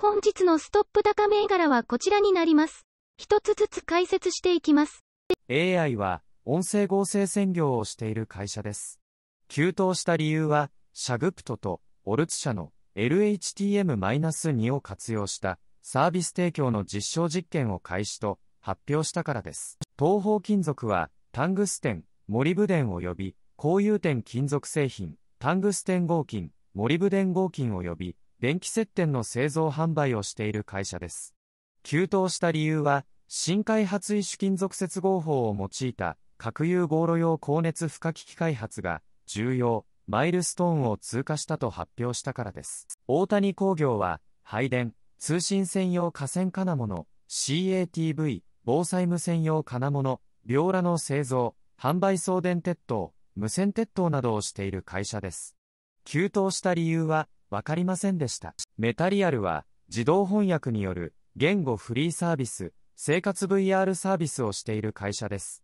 本日のストップ高銘柄はこちらになります。一つずつ解説していきます。AI は音声合成専業をしている会社です。急騰した理由は、シャグプトとオルツ社の LHTM-2 を活用したサービス提供の実証実験を開始と発表したからです。東方金属はタングステン、モリブデン及び、高融点金属製品、タングステン合金、モリブデン合金及び、電気接点の製造販売をしている会社です。急騰した理由は、新開発異種金属接合法を用いた核融合炉用高熱付加機器開発が重要マイルストーンを通過したと発表したからです。大谷工業は配電、通信専用河川金物、CATV、防災無線用金物、病ラの製造、販売送電鉄塔、無線鉄塔などをしている会社です。急騰した理由は、わかりませんでした。メタリアルは、自動翻訳による言語フリーサービス、生活 VR サービスをしている会社です。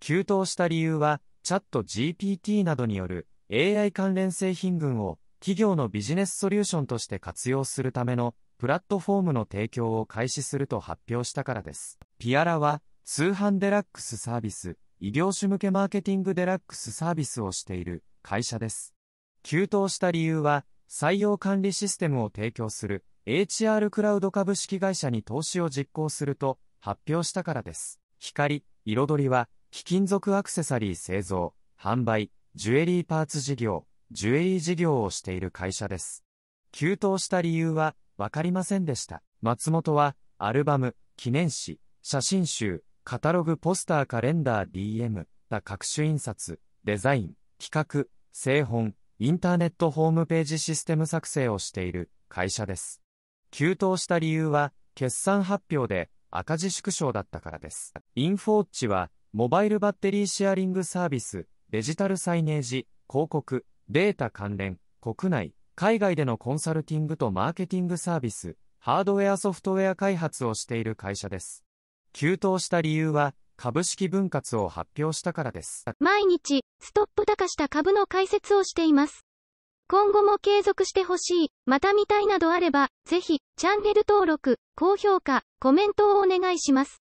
急騰した理由は、チャット GPT などによる AI 関連製品群を企業のビジネスソリューションとして活用するためのプラットフォームの提供を開始すると発表したからです。ピアラは通販デラックスサービス、異業種向けマーケティングデラックスサービスをしている会社です。急騰した理由は採用管理システムを提供する HR クラウド株式会社に投資を実行すると発表したからです。光、彩りは、貴金属アクセサリー製造、販売、ジュエリーパーツ事業、ジュエリー事業をしている会社です。急騰した理由は、わかりませんでした。松本は、アルバム、記念誌、写真集、カタログポスターカレンダー DM、だ各種印刷、デザイン、企画、製本、インターネットホームページシステム作成をしている会社です。急騰した理由は、決算発表で赤字縮小だったからです。インフォーチは、モバイルバッテリーシェアリングサービス、デジタルサイネージ、広告、データ関連、国内、海外でのコンサルティングとマーケティングサービス、ハードウェアソフトウェア開発をしている会社です。急騰した理由は、株式分割を発表したからです。毎日ストップ高した株の解説をしています。今後も継続してほしい、また見たいなどあれば、ぜひ、チャンネル登録、高評価、コメントをお願いします。